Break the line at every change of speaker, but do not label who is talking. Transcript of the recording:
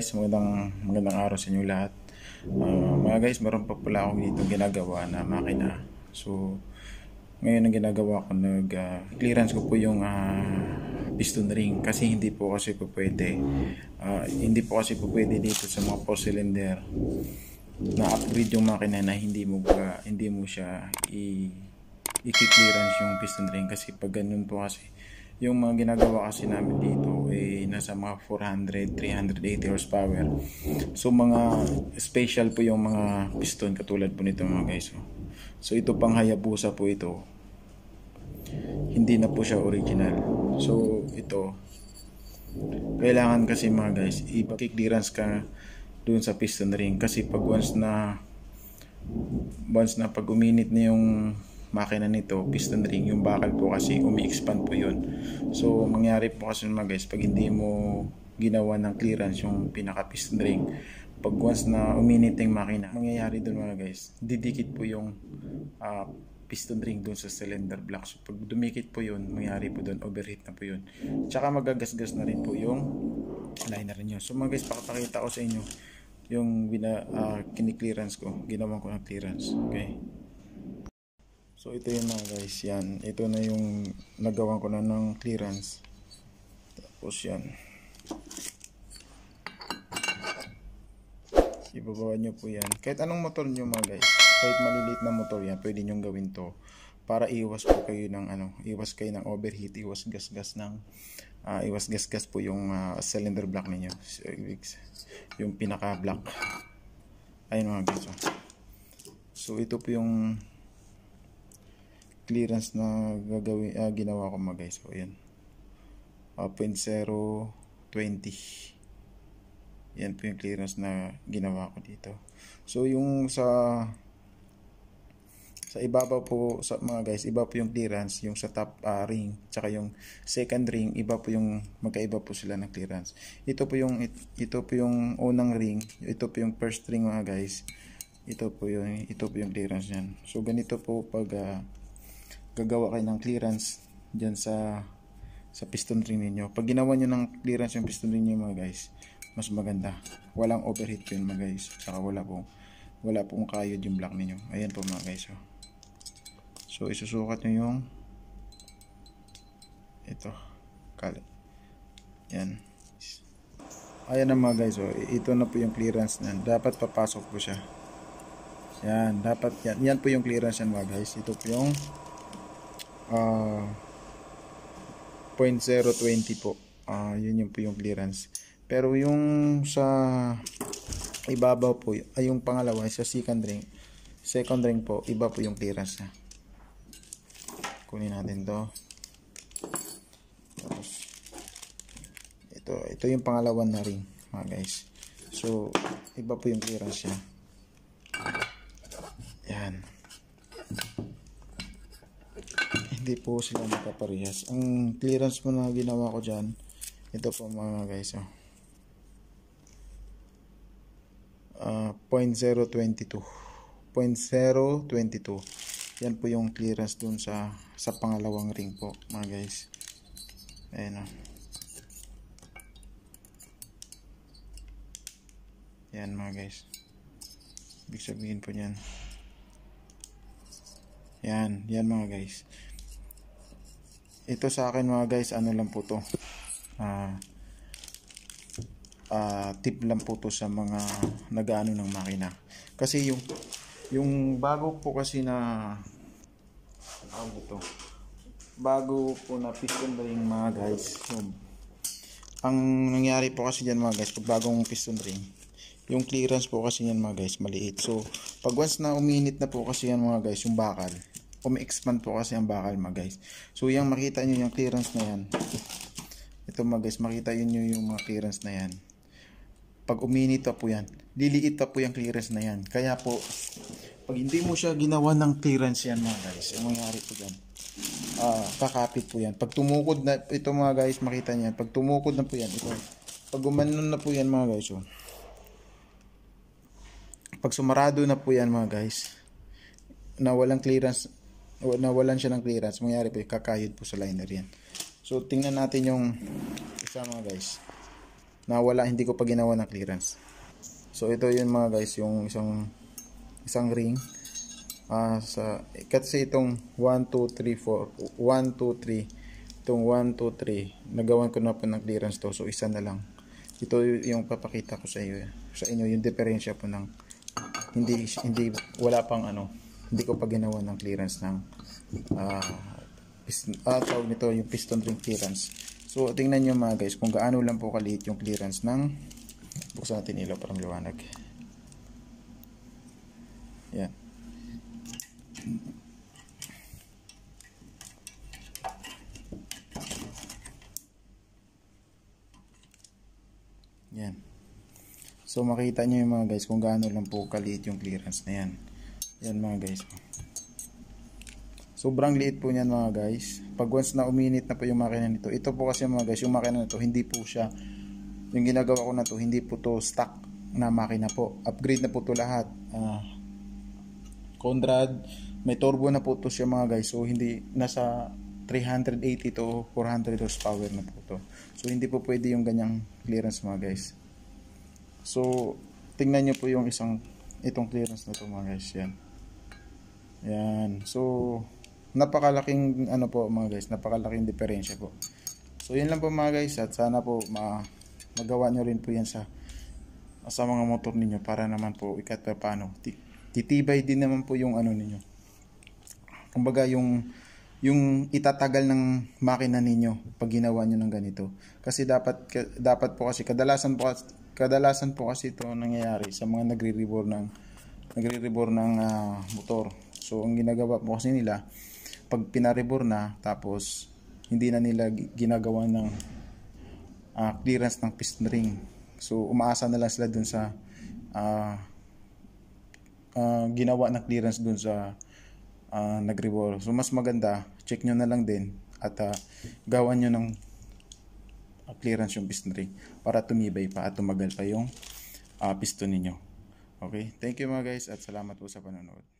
guys, magandang, magandang araw sa inyo lahat. Uh, mga guys, meron pa pala akong dito ginagawa na makina. So, ngayon ang ginagawa ko, nag-clearance ah, uh, ko po yung uh, piston ring kasi hindi po kasi po pwede. Uh, hindi po kasi po pwede dito sa mga 4-cylinder na upgrade yung makina na hindi mo, uh, hindi mo siya i- i-clearance yung piston ring kasi pag ganun po kasi yung mga ginagawa kasi namin dito nasa mga 400, 380 horsepower. So mga special po yung mga piston katulad po nito mga guys. Oh. So ito pang Hayabusa po ito. Hindi na po siya original. So ito kailangan kasi mga guys ipag-kick clearance ka dun sa piston ring kasi pag once na once na pag uminit na yung makina nito, piston ring, yung bakal po kasi umi-expand po yun. So, mangyari po kasi naman guys, pag hindi mo ginawa ng clearance yung pinaka piston ring, pag once na uminit yung makina, mangyayari dun mga guys, didikit po yung uh, piston ring dun sa cylinder block. So, pag dumikit po yun, mangyayari po dun, overheat na po yun. Tsaka magagasgas na rin po yung liner nyo. So mga guys, pakapakita ko sa inyo yung uh, kini-clearance ko. ginawa ko ng clearance. Okay. So ito yun mga guys, yan. Ito na yung nagawa ko na ng clearance. Tapos yan. Ibabawa nyo po yan. Kahit anong motor nyo mga guys, kahit maliliit na motor yan, pwede nyo gawin to para iwas po kayo ng ano, iwas kayo ng overheat, iwas gas-gas ng uh, iwas gas-gas po yung uh, cylinder block niyo. Yung pinaka-block. Ayun mga guys. Oh. So ito po yung clearance na gagawin, uh, ginawa ko mga guys. So, ayan. 0.020. Ah, Yan po yung clearance na ginawa ko dito. So, yung sa sa ibabaw po sa mga guys, iba po yung clearance, yung sa top uh, ring, tsaka yung second ring, iba po yung magkaiba po sila ng clearance. Ito po yung it, ito po yung unang ring, ito po yung first ring mga guys. Ito po yung ito po yung clearance niyan. So ganito po pag uh, gagawa kayo ng clearance diyan sa sa piston ring ninyo pag ginawa niyo ng clearance yung piston ring nyo mga guys mas maganda walang overheat yun mga guys saka wala pong wala pong kayod yung block ninyo ayan po mga guys oh. so isusukat niyo yung ito kali yan ayan na mga guys oh. ito na po yung clearance niyan. dapat papasok po siya yan dapat yan yan po yung clearance yan mga guys ito po yung uh, ah, 0.020 po uh, yun yung po yung clearance pero yung sa ibabaw po ay yung pangalawa sa second ring second ring po iba po yung clearance na kunin natin to tapos ito ito yung pangalawa na ring mga guys so iba po yung clearance niya yan hindi po sila makaparehas ang clearance po na ginawa ko dyan ito po mga guys oh. uh, 0.022 0.022 yan po yung clearance dun sa sa pangalawang ring po mga guys ayan o oh. yan mga guys ibig sabihin po yan yan yan mga guys ito sa akin mga guys ano lang po to uh, uh, tip lang po to sa mga nagaano ng makina kasi yung yung bago po kasi na ano to bago po na piston ring mga guys yun. ang nangyari po kasi dyan mga guys pag bagong piston ring yung clearance po kasi yan mga guys maliit so pag once na uminit na po kasi yan mga guys yung bakal umi-expand po kasi ang bakal mga guys. So yung makita nyo yung clearance na yan. Ito mga guys, makita yun nyo yung mga clearance na yan. Pag uminit po yan, liliit po yung clearance na yan. Kaya po, pag hindi mo siya ginawa ng clearance yan mga guys, yung mangyari po yan. Ah, kakapit po yan. Pag tumukod na, ito mga guys, makita nyo yan. Pag tumukod na po yan, ito. Pag gumanon na po yan mga guys, oh. Pag sumarado na po yan mga guys, na walang clearance nawalan siya ng clearance, mangyari po kakayod po sa liner yan. So tingnan natin yung isa mga guys. Nawala, hindi ko pa ginawa ng clearance. So ito yun mga guys, yung isang isang ring uh, sa kasi itong 1 2 3 4 1 2 3 itong 1 2 3 nagawan ko na po ng clearance to so isa na lang ito yung papakita ko sa iyo eh. sa inyo yung diferensya po ng hindi hindi wala pang ano hindi ko pa ginawa ng clearance ng uh, uh, nito yung piston ring clearance so tingnan nyo mga guys kung gaano lang po kaliit yung clearance ng buksan natin ilaw para liwanag yan yan so makita nyo yung mga guys kung gaano lang po kaliit yung clearance na yan yan mga guys. Sobrang liit po niyan mga guys. Pag once na uminit na po yung makina nito. Ito po kasi mga guys, yung makina nito hindi po siya yung ginagawa ko na to, hindi po to stock na makina po. Upgrade na po to lahat. Ah. Conrad, may turbo na po to siya mga guys. So hindi nasa 380 to 400 horsepower na po to. So hindi po pwede yung ganyang clearance mga guys. So tingnan niyo po yung isang itong clearance na to mga guys. Yan. Yan. So, napakalaking ano po mga guys, napakalaking diferensya po. So, yan lang po mga guys at sana po ma magawa nyo rin po yan sa sa mga motor ninyo para naman po ikat pa paano. Titibay din naman po yung ano ninyo. Kumbaga yung yung itatagal ng makina ninyo pag ginawa niyo ng ganito. Kasi dapat dapat po kasi kadalasan po kadalasan po kasi ito nangyayari sa mga nagre-reborn ng nagre-reborn ng uh, motor. So, ang ginagawa po kasi nila, pag pinarebor na, tapos hindi na nila ginagawa ng uh, clearance ng piston ring. So, umaasa na lang sila dun sa uh, uh, ginawa na clearance dun sa uh, nag-revolve. So, mas maganda, check nyo na lang din at uh, gawan nyo ng uh, clearance yung piston ring para tumibay pa at tumagal pa yung uh, piston ninyo. Okay? Thank you mga guys at salamat po sa panonood.